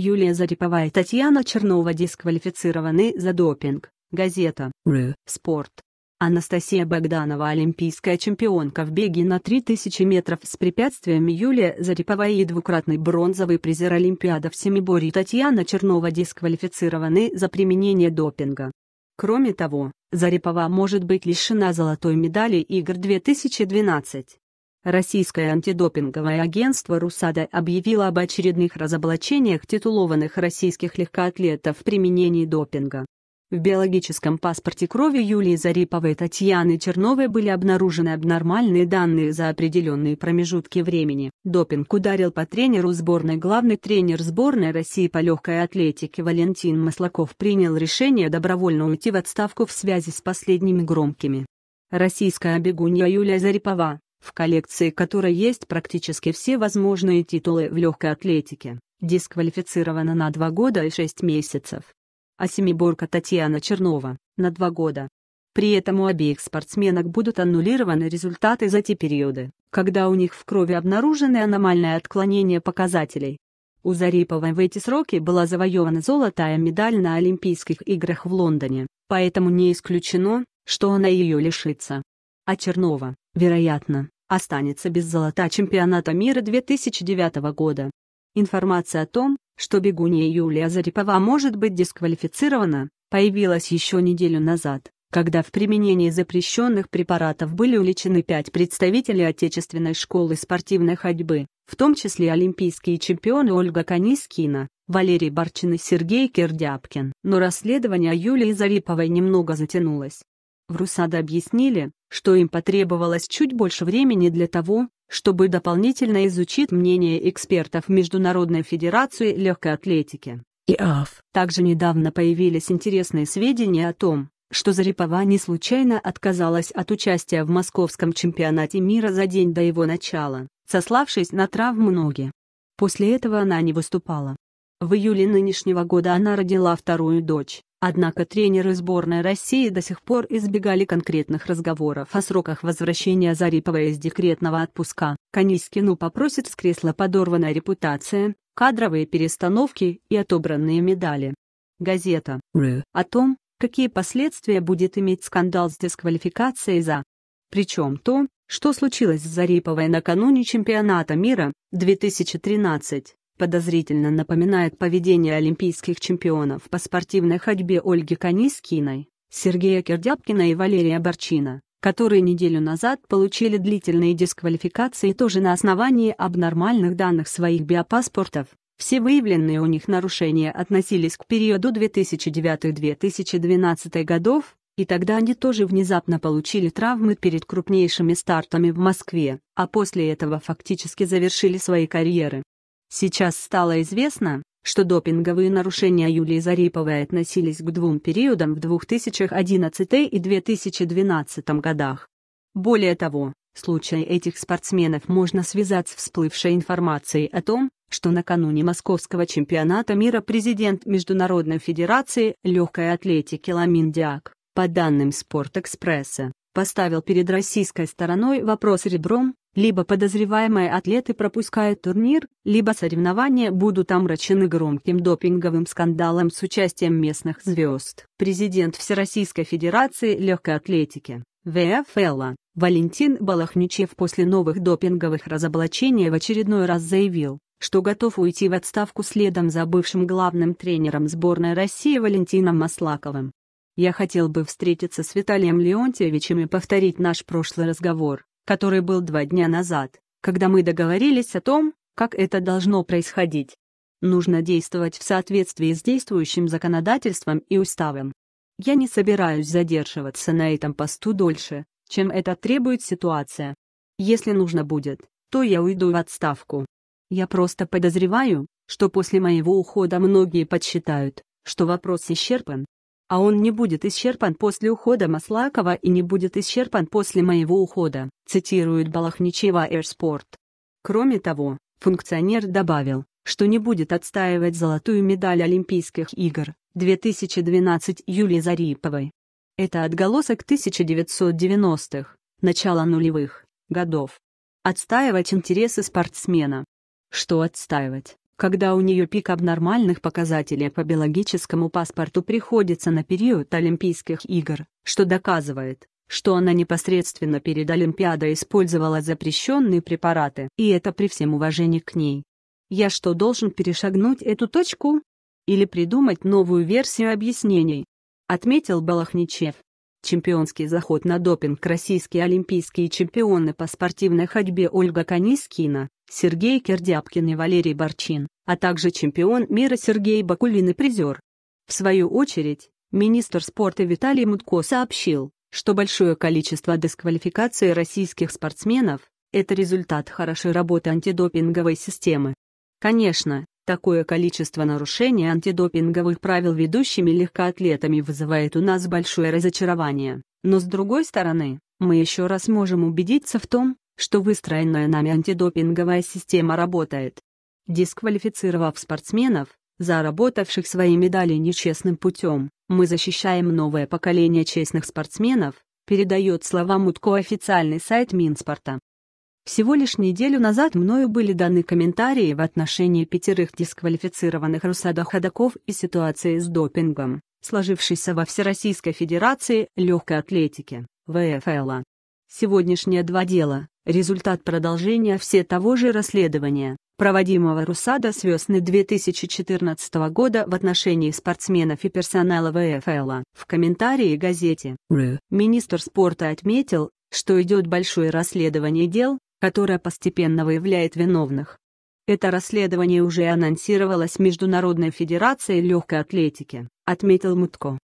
Юлия Зарипова и Татьяна Чернова дисквалифицированы за допинг. Газета «Ры. Спорт». Анастасия Богданова олимпийская чемпионка в беге на 3000 метров с препятствиями Юлия Зарипова и двукратный бронзовый призер Олимпиада в Семиборе Татьяна Чернова дисквалифицированы за применение допинга. Кроме того, Зарипова может быть лишена золотой медали игр 2012. Российское антидопинговое агентство «Русада» объявило об очередных разоблачениях титулованных российских легкоатлетов в применении допинга. В биологическом паспорте крови Юлии Зариповой и Татьяны Черновой были обнаружены абнормальные данные за определенные промежутки времени. Допинг ударил по тренеру сборной. Главный тренер сборной России по легкой атлетике Валентин Маслаков принял решение добровольно уйти в отставку в связи с последними громкими. Российская бегунья Юлия Зарипова, в коллекции которой есть практически все возможные титулы в легкой атлетике, дисквалифицирована на 2 года и 6 месяцев. А семиборка Татьяна Чернова – на 2 года. При этом у обеих спортсменок будут аннулированы результаты за те периоды, когда у них в крови обнаружены аномальные отклонения показателей. У Зариповой в эти сроки была завоевана золотая медаль на Олимпийских играх в Лондоне, поэтому не исключено, что она ее лишится. А Чернова, вероятно, останется без золота чемпионата мира 2009 года. Информация о том, что бегунья Юлия Зарипова может быть дисквалифицирована, появилась еще неделю назад, когда в применении запрещенных препаратов были уличены пять представителей отечественной школы спортивной ходьбы, в том числе олимпийские чемпионы Ольга Канискина, Валерий Барчин и Сергей Кердяпкин. Но расследование Юлии Зариповой немного затянулось. В РУСАДА объяснили, что им потребовалось чуть больше времени для того, чтобы дополнительно изучить мнение экспертов Международной Федерации Легкой Атлетики. ИАФ. Также недавно появились интересные сведения о том, что Зарипова не случайно отказалась от участия в московском чемпионате мира за день до его начала, сославшись на травму ноги. После этого она не выступала. В июле нынешнего года она родила вторую дочь. Однако тренеры сборной России до сих пор избегали конкретных разговоров о сроках возвращения Зарипова из декретного отпуска. Канискину попросит с кресла подорванная репутация, кадровые перестановки и отобранные медали. Газета «Ры» о том, какие последствия будет иметь скандал с дисквалификацией за. Причем то, что случилось с Зариповой накануне чемпионата мира 2013, подозрительно напоминает поведение олимпийских чемпионов по спортивной ходьбе Ольги Канискиной, Сергея Кирдяпкина и Валерия Борчина, которые неделю назад получили длительные дисквалификации тоже на основании обнормальных данных своих биопаспортов. Все выявленные у них нарушения относились к периоду 2009-2012 годов, и тогда они тоже внезапно получили травмы перед крупнейшими стартами в Москве, а после этого фактически завершили свои карьеры. Сейчас стало известно, что допинговые нарушения Юлии Зариповой относились к двум периодам в 2011 и 2012 годах. Более того, случай этих спортсменов можно связать с всплывшей информацией о том, что накануне московского чемпионата мира президент Международной федерации легкой атлетики Ламин Диак, по данным Спортэкспресса, поставил перед российской стороной вопрос ребром, либо подозреваемые атлеты пропускают турнир, либо соревнования будут омрачены громким допинговым скандалом с участием местных звезд. Президент Всероссийской Федерации легкой атлетики ВФЛ Валентин Балахничев после новых допинговых разоблачений в очередной раз заявил, что готов уйти в отставку следом за бывшим главным тренером сборной России Валентином Маслаковым. «Я хотел бы встретиться с Виталием Леонтьевичем и повторить наш прошлый разговор который был два дня назад, когда мы договорились о том, как это должно происходить. Нужно действовать в соответствии с действующим законодательством и уставом. Я не собираюсь задерживаться на этом посту дольше, чем это требует ситуация. Если нужно будет, то я уйду в отставку. Я просто подозреваю, что после моего ухода многие подсчитают, что вопрос исчерпан, а он не будет исчерпан после ухода Маслакова и не будет исчерпан после моего ухода», цитирует Балахничева Airsport. Кроме того, функционер добавил, что не будет отстаивать золотую медаль Олимпийских игр 2012 Юлии Зариповой. Это отголосок 1990-х, начала нулевых годов. Отстаивать интересы спортсмена. Что отстаивать? когда у нее пик обнормальных показателей по биологическому паспорту приходится на период Олимпийских игр, что доказывает, что она непосредственно перед Олимпиадой использовала запрещенные препараты, и это при всем уважении к ней. Я что, должен перешагнуть эту точку? Или придумать новую версию объяснений? Отметил Балахничев. Чемпионский заход на допинг российские олимпийские чемпионы по спортивной ходьбе Ольга Канискина, Сергей Кердяпкин и Валерий Борчин, а также чемпион мира Сергей Бакулин и призер. В свою очередь, министр спорта Виталий Мутко сообщил, что большое количество дисквалификаций российских спортсменов – это результат хорошей работы антидопинговой системы. Конечно, Такое количество нарушений антидопинговых правил ведущими легкоатлетами вызывает у нас большое разочарование, но с другой стороны, мы еще раз можем убедиться в том, что выстроенная нами антидопинговая система работает. Дисквалифицировав спортсменов, заработавших свои медали нечестным путем, мы защищаем новое поколение честных спортсменов, передает слова Мутко официальный сайт Минспорта. Всего лишь неделю назад мною были даны комментарии в отношении пятерых дисквалифицированных Русада Ходаков и ситуации с допингом, сложившейся во Всероссийской Федерации легкой атлетики, ВФЛ. Сегодняшние два дела – результат продолжения все того же расследования, проводимого Русада с весны 2014 года в отношении спортсменов и персонала ВФЛ. В комментарии газете «Ру» министр спорта отметил, что идет большое расследование дел, которая постепенно выявляет виновных. Это расследование уже анонсировалось Международной Федерацией Легкой Атлетики, отметил Мутко.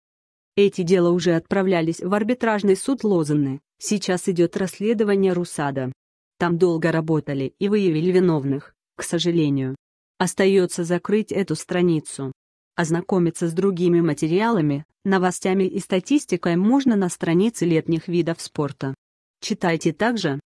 Эти дела уже отправлялись в арбитражный суд Лозанны, сейчас идет расследование Русада. Там долго работали и выявили виновных, к сожалению. Остается закрыть эту страницу. Ознакомиться с другими материалами, новостями и статистикой можно на странице летних видов спорта. Читайте также